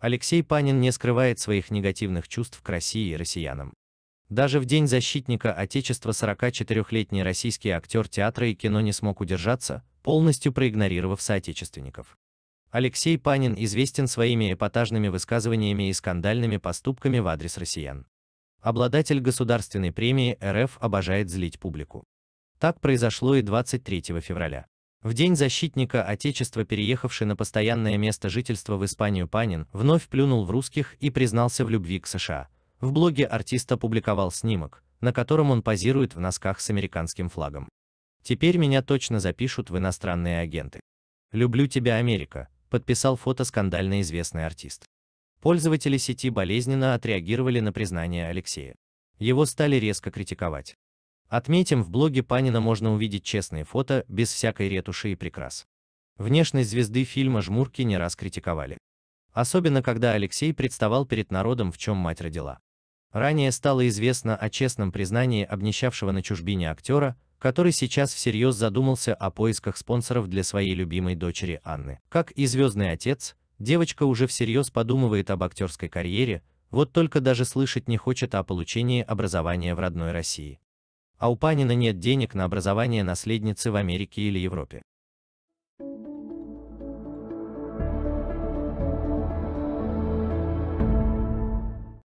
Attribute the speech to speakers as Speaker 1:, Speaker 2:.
Speaker 1: Алексей Панин не скрывает своих негативных чувств к России и россиянам. Даже в День защитника Отечества 44-летний российский актер театра и кино не смог удержаться, полностью проигнорировав соотечественников. Алексей Панин известен своими эпатажными высказываниями и скандальными поступками в адрес россиян. Обладатель государственной премии РФ обожает злить публику. Так произошло и 23 февраля. В день защитника Отечества, переехавший на постоянное место жительства в Испанию Панин, вновь плюнул в русских и признался в любви к США. В блоге артист опубликовал снимок, на котором он позирует в носках с американским флагом. «Теперь меня точно запишут в иностранные агенты. Люблю тебя, Америка», подписал фото скандально известный артист. Пользователи сети болезненно отреагировали на признание Алексея. Его стали резко критиковать. Отметим, в блоге Панина можно увидеть честные фото, без всякой ретуши и прикрас. Внешность звезды фильма «Жмурки» не раз критиковали. Особенно, когда Алексей представал перед народом, в чем мать родила. Ранее стало известно о честном признании обнищавшего на чужбине актера, который сейчас всерьез задумался о поисках спонсоров для своей любимой дочери Анны. Как и «Звездный отец», девочка уже всерьез подумывает об актерской карьере, вот только даже слышать не хочет о получении образования в родной России а у Панина нет денег на образование наследницы в Америке или Европе.